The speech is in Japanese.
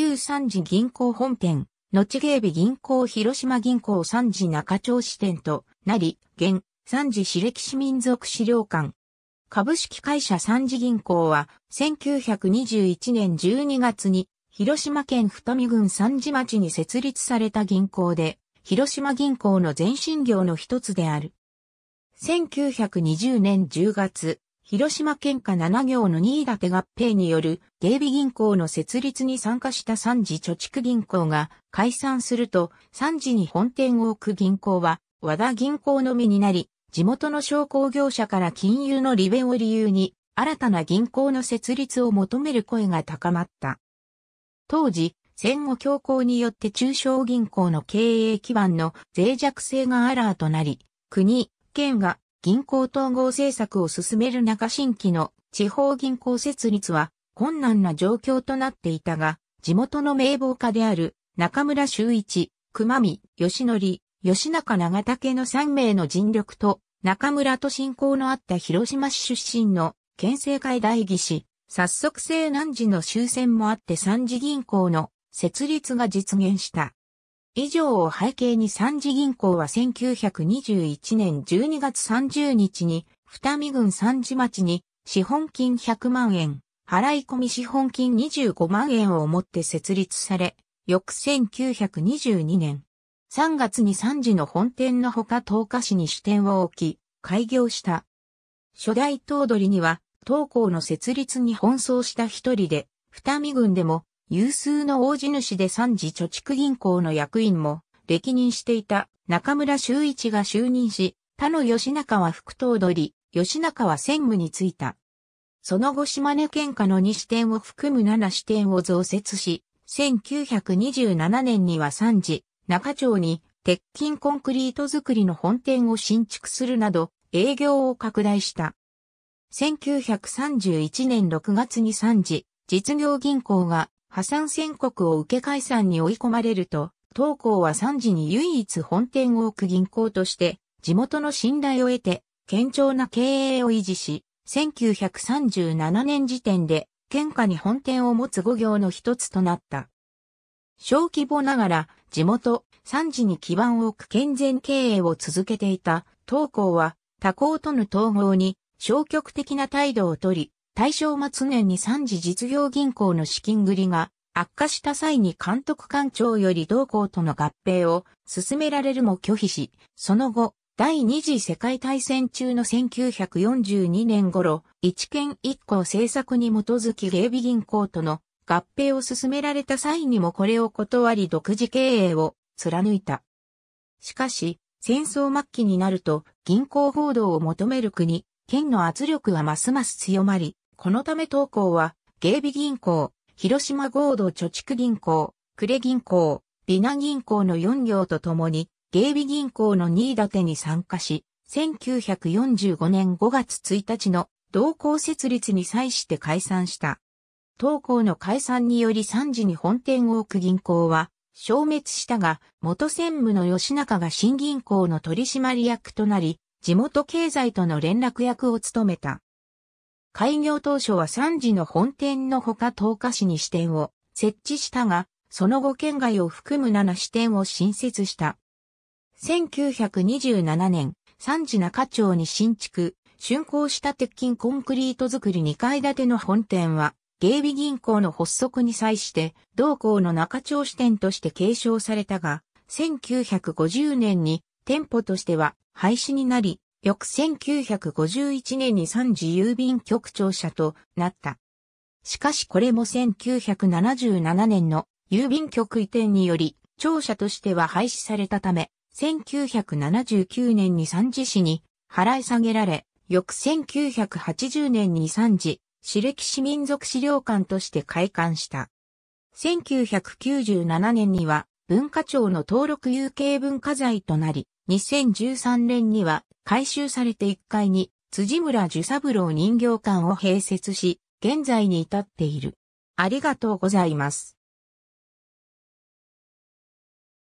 旧三次銀行本店、後警備銀行広島銀行三次中町支店となり、現、三次市歴史民族資料館。株式会社三次銀行は、1921年12月に、広島県二見郡三次町に設立された銀行で、広島銀行の前身業の一つである。1920年10月、広島県下7行の新立合併による芸備銀行の設立に参加した三次貯蓄銀行が解散すると三次に本店を置く銀行は和田銀行のみになり地元の商工業者から金融の利便を理由に新たな銀行の設立を求める声が高まった。当時、戦後強行によって中小銀行の経営基盤の脆弱性がアラーとなり、国、県が銀行統合政策を進める中新規の地方銀行設立は困難な状況となっていたが、地元の名簿家である中村修一、熊見、吉則、吉中長竹の3名の尽力と中村と親交のあった広島市出身の県政会代議士、早速西南寺の終戦もあって三次銀行の設立が実現した。以上を背景に三次銀行は1921年12月30日に、二見郡三次町に資本金100万円、払い込み資本金25万円をもって設立され、翌1922年3月に三次の本店のほか東華市に支店を置き、開業した。初代頭取には、東校の設立に奔走した一人で、二見郡でも有数の大地主で三次貯蓄銀行の役員も歴任していた中村修一が就任し、他の吉中は副頭取、吉中は専務に就いた。その後島根県下の2支店を含む7支店を増設し、1927年には三次、中町に鉄筋コンクリート作りの本店を新築するなど営業を拡大した。1931年6月に三次、実業銀行が破産宣告を受け解散に追い込まれると、東行は三時に唯一本店を置く銀行として、地元の信頼を得て、堅調な経営を維持し、1937年時点で、県下に本店を持つ五行の一つとなった。小規模ながら、地元、三時に基盤を置く健全経営を続けていた、東行は、他行との統合に消極的な態度をとり、大正末年に三次実業銀行の資金繰りが悪化した際に監督官庁より同行との合併を進められるも拒否し、その後、第二次世界大戦中の1942年頃、一県一行政策に基づき芸備銀行との合併を進められた際にもこれを断り独自経営を貫いた。しかし、戦争末期になると銀行報道を求める国、県の圧力はますます強まり、このため投稿は、芸備銀行、広島合同貯蓄銀行、呉銀行、美南銀行の4行とともに、芸備銀行の2位立てに参加し、1945年5月1日の同行設立に際して解散した。投稿の解散により3時に本店を置く銀行は消滅したが、元専務の吉中が新銀行の取締役となり、地元経済との連絡役を務めた。開業当初は3時の本店のほか十日市に支店を設置したが、その後県外を含む7支店を新設した。1927年、三時中町に新築、竣工した鉄筋コンクリート作り2階建ての本店は、芸備銀行の発足に際して、同校の中町支店として継承されたが、1950年に店舗としては廃止になり、翌1951年に三次郵便局長者となった。しかしこれも1977年の郵便局移転により、庁舎としては廃止されたため、1979年に三次市に払い下げられ、翌1980年に三次、私歴市民族資料館として開館した。1997年には文化庁の登録有形文化財となり、2013年には改修されて1階に辻村寿三郎人形館を併設し、現在に至っている。ありがとうございます。